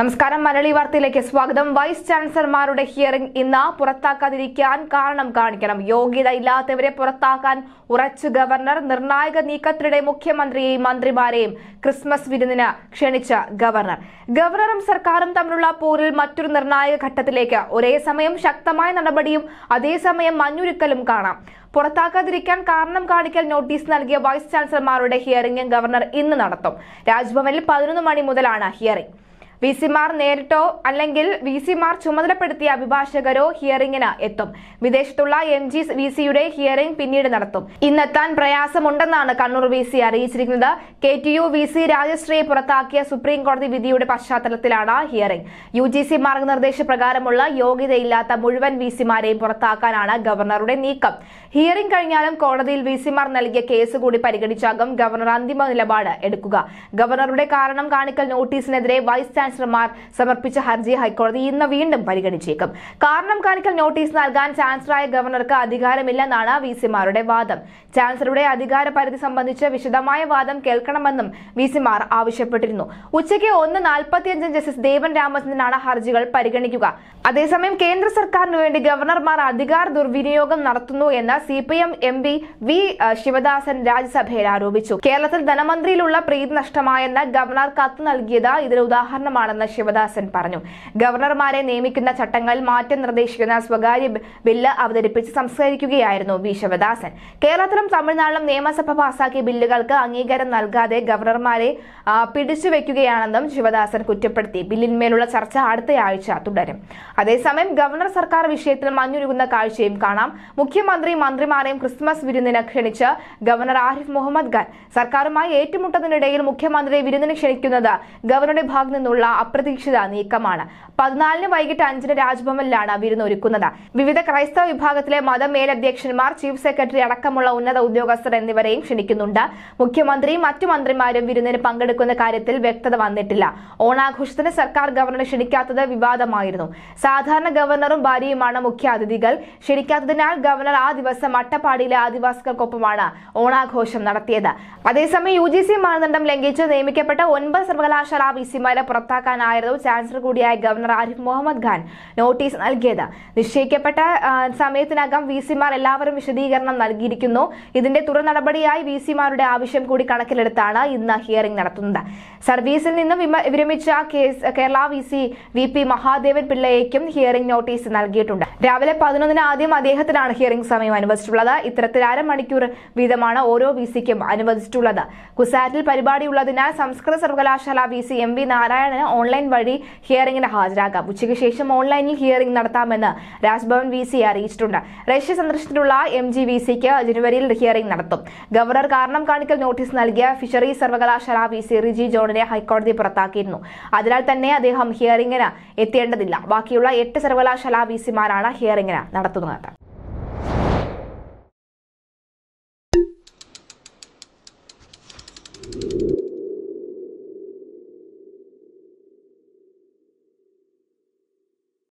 നമസ്കാരം മലയാളി വാർത്തയിലേക്ക് സ്വാഗതം വൈസ് ചാൻസലർമാരുടെ ഹിയറിംഗ് ഇന്ന് പുറത്താക്കാതിരിക്കാൻ കാരണം കാണിക്കണം യോഗ്യത ഇല്ലാത്തവരെ പുറത്താക്കാൻ ഉറച്ചു ഗവർണർ നിർണായക നീക്കത്തിനിടെ മുഖ്യമന്ത്രിയെയും മന്ത്രിമാരെയും ക്രിസ്മസ് വിരുന്നിന് ക്ഷണിച്ച ഗവർണർ ഗവർണറും സർക്കാരും തമ്മിലുള്ള പോരിൽ മറ്റൊരു നിർണായക ഘട്ടത്തിലേക്ക് ഒരേ സമയം ശക്തമായ നടപടിയും അതേസമയം മഞ്ഞുരുക്കലും കാണാം പുറത്താക്കാതിരിക്കാൻ കാരണം കാണിക്കൽ നോട്ടീസ് നൽകിയ വൈസ് ചാൻസലർമാരുടെ ഹിയറിംഗ് ഗവർണർ ഇന്ന് നടത്തും രാജ്ഭവനിൽ പതിനൊന്ന് മണി മുതലാണ് ഹിയറിംഗ് വി സിമാർ നേരിട്ടോ അല്ലെങ്കിൽ വി സിമാർ ചുമതലപ്പെടുത്തിയ അഭിഭാഷകരോ ഹിയറിംഗിന് എത്തും വിദേശത്തുള്ള എം ജി വി സിയുടെ ഹിയറിംഗ് പിന്നീട് നടത്തും ഇന്നെത്താൻ പ്രയാസമുണ്ടെന്നാണ് കണ്ണൂർ വി സി അറിയിച്ചിരിക്കുന്നത് K T U V C രാജശ്രീയെ പുറത്താക്കിയ സുപ്രീം കോടതി വിധിയുടെ പശ്ചാത്തലത്തിലാണ് ഹിയറിംഗ് യു ജി സി മാർഗനിർദ്ദേശപ്രകാരമുള്ള യോഗ്യതയില്ലാത്ത മുഴുവൻ വി സിമാരെയും പുറത്താക്കാനാണ് ഗവർണറുടെ നീക്കം ഹിയറിംഗ് കഴിഞ്ഞാലും കോടതിയിൽ വി സിമാർ നൽകിയ കേസ് കൂടി പരിഗണിച്ചാകും ഗവർണർ അന്തിമ നിലപാട് എടുക്കുക ഗവർണറുടെ കാരണം കാണിക്കൽ നോട്ടീസിനെതിരെ വൈസ് ചാൻസ് ചാൻസലർമാർ സമർപ്പിച്ച ഹർജി ഹൈക്കോടതി ഇന്ന് വീണ്ടും പരിഗണിച്ചേക്കും കാരണം കാണിക്കൽ നോട്ടീസ് നൽകാൻ ചാൻസലറായ ഗവർണർക്ക് അധികാരമില്ലെന്നാണ് വി സിമാരുടെ വാദം ചാൻസലറുടെ അധികാര പരിധി സംബന്ധിച്ച് വിശദമായ വാദം കേൾക്കണമെന്നും വി സിമാർ ആവശ്യപ്പെട്ടിരുന്നു ഉച്ചയ്ക്ക് ഒന്ന് നാൽപ്പത്തിയഞ്ച് ജസ്റ്റിസ് ദേവൻ രാമചന്ദ്രനാണ് ഹർജികൾ പരിഗണിക്കുക അതേസമയം കേന്ദ്ര സർക്കാരിനു വേണ്ടി ഗവർണർമാർ അധികാര ദുർവിനിയോഗം നടത്തുന്നു എന്ന് C P M M P V Sivadasan രാജ്യസഭയിൽ ആരോപിച്ചു കേരളത്തിൽ ധനമന്ത്രിയിലുള്ള പ്രീതി നഷ്ടമായെന്ന് ഗവർണർ കത്ത് നൽകിയത് ഇതിന് ഉദാഹരണമാണ് ലംഘനമാണെന്ന് ശിവദാസൻ പറഞ്ഞു ഗവർണർമാരെ നിയമിക്കുന്ന ചട്ടങ്ങൾ മാറ്റം നിർദ്ദേശിക്കുന്ന സ്വകാര്യ ബില്ല് അവതരിപ്പിച്ച് സംസാരിക്കുകയായിരുന്നു വി ശിവദാസൻ കേരളത്തിലും തമിഴ്നാട്ടിലും നിയമസഭ പാസാക്കിയ ബില്ലുകൾക്ക് അംഗീകാരം നൽകാതെ ഗവർണർമാരെ പിടിച്ചുവെക്കുകയാണെന്നും ശിവദാസൻ കുറ്റപ്പെടുത്തി ബില്ലിന്മേലുള്ള ചർച്ച അടുത്തയാഴ്ച തുടരും അതേസമയം ഗവർണർ സർക്കാർ വിഷയത്തിൽ മഞ്ഞുരുകുന്ന കാഴ്ചയും കാണാം മുഖ്യമന്ത്രി മന്ത്രിമാരെയും ക്രിസ്മസ് വിരുന്നിന് ക്ഷണിച്ച് ഗവർണർ ആരിഫ് മുഹമ്മദ് ഖാൻ സർക്കാരുമായി ഏറ്റുമുട്ടുന്നതിനിടയിൽ മുഖ്യമന്ത്രിയെ വിരുന്നിന് ക്ഷണിക്കുന്നത് ഗവർണറുടെ ഭാഗത്തു നിന്നുള്ള അപ്രതീക്ഷിത നീക്കമാണ് പതിനാലിന് വൈകിട്ട് അഞ്ചിന് രാജ്ഭവനിലാണ് വിരുന്നൊരുക്കുന്നത് വിവിധ ക്രൈസ്തവ വിഭാഗത്തിലെ മത മേലധ്യക്ഷന്മാർ ചീഫ് സെക്രട്ടറി അടക്കമുള്ള ഉന്നത ഉദ്യോഗസ്ഥർ എന്നിവരെയും ക്ഷണിക്കുന്നുണ്ട് മുഖ്യമന്ത്രിയും മറ്റു മന്ത്രിമാരും വിരുന്നിന് പങ്കെടുക്കുന്ന കാര്യത്തിൽ വ്യക്തത വന്നിട്ടില്ല ഓണാഘോഷത്തിന് സർക്കാർ ഗവർണർ ക്ഷണിക്കാത്തത് വിവാദമായിരുന്നു സാധാരണ ഗവർണറും ഭാര്യയുമാണ് മുഖ്യ അതിഥികൾ ക്ഷണിക്കാത്തതിനാൽ ഗവർണർ ആ ദിവസം അട്ടപ്പാടിയിലെ ആദിവാസികൾക്കൊപ്പമാണ് ഓണാഘോഷം നടത്തിയത് അതേസമയം യു ജി സി മാനദണ്ഡം ലംഘിച്ച് നിയമിക്കപ്പെട്ട ഒൻപത് സർവകലാശാല വി സിമാരെ പുറത്താക്കി നടപ്പാക്കാനായിരുന്നു ചാൻസലർ കൂടിയായ ഗവർണർ ആരിഫ് മുഹമ്മദ് ഖാൻ നോട്ടീസ് നൽകിയത് നിശ്ചയിക്കപ്പെട്ട സമയത്തിനകം വി സിമാർ എല്ലാവരും വിശദീകരണം നൽകിയിരിക്കുന്നു ഇതിന്റെ തുടർ നടപടിയായി വി സിമാരുടെ ആവശ്യം കൂടി കണക്കിലെടുത്താണ് ഇന്ന് ഹിയറിംഗ് നടത്തുന്നത് സർവീസിൽ നിന്നും വിരമിച്ച Kerala V C V P Mahadevan പിള്ളയേക്കും ഹിയറിംഗ് നോട്ടീസ് നൽകിയിട്ടുണ്ട് രാവിലെ പതിനൊന്നിന് ആദ്യം അദ്ദേഹത്തിനാണ് ഹിയറിംഗ് സമയം അനുവദിച്ചിട്ടുള്ളത് ഇത്തരത്തിൽ അരമണിക്കൂർ വീതമാണ് ഓരോ വി സിക്കും അനുവദിച്ചിട്ടുള്ളത് കുസാറ്റിൽ പരിപാടിയുള്ളതിനാൽ സംസ്കൃത സർവകലാശാല വി സി എം വി നാരായണന് ഓൺലൈൻ വഴി ഹിയറിംഗിന് ഹാജരാകാം ഉച്ചയ്ക്ക് ശേഷം ഓൺലൈനിൽ ഹിയറിംഗ് നടത്താമെന്ന് രാജ്ഭവൻ വി സി അറിയിച്ചിട്ടുണ്ട് റഷ്യ സന്ദർശനത്തിലുള്ള എം ജി വി സിക്ക് ജനുവരിയിൽ ഹിയറിംഗ് നടത്തും ഗവർണർ കാരണം കാണിക്കൽ നോട്ടീസ് നൽകിയ ഫിഷറീസ് സർവകലാശാല വി സി റിജി ജോണിനെ ഹൈക്കോടതി പുറത്താക്കിയിരുന്നു അതിനാൽ തന്നെ അദ്ദേഹം ഹിയറിംഗിന് എത്തേണ്ടതില്ല ബാക്കിയുള്ള എട്ട് സർവകലാശാല വി സിമാരാണ് ഹിയറിംഗിന് നടത്തുന്നത്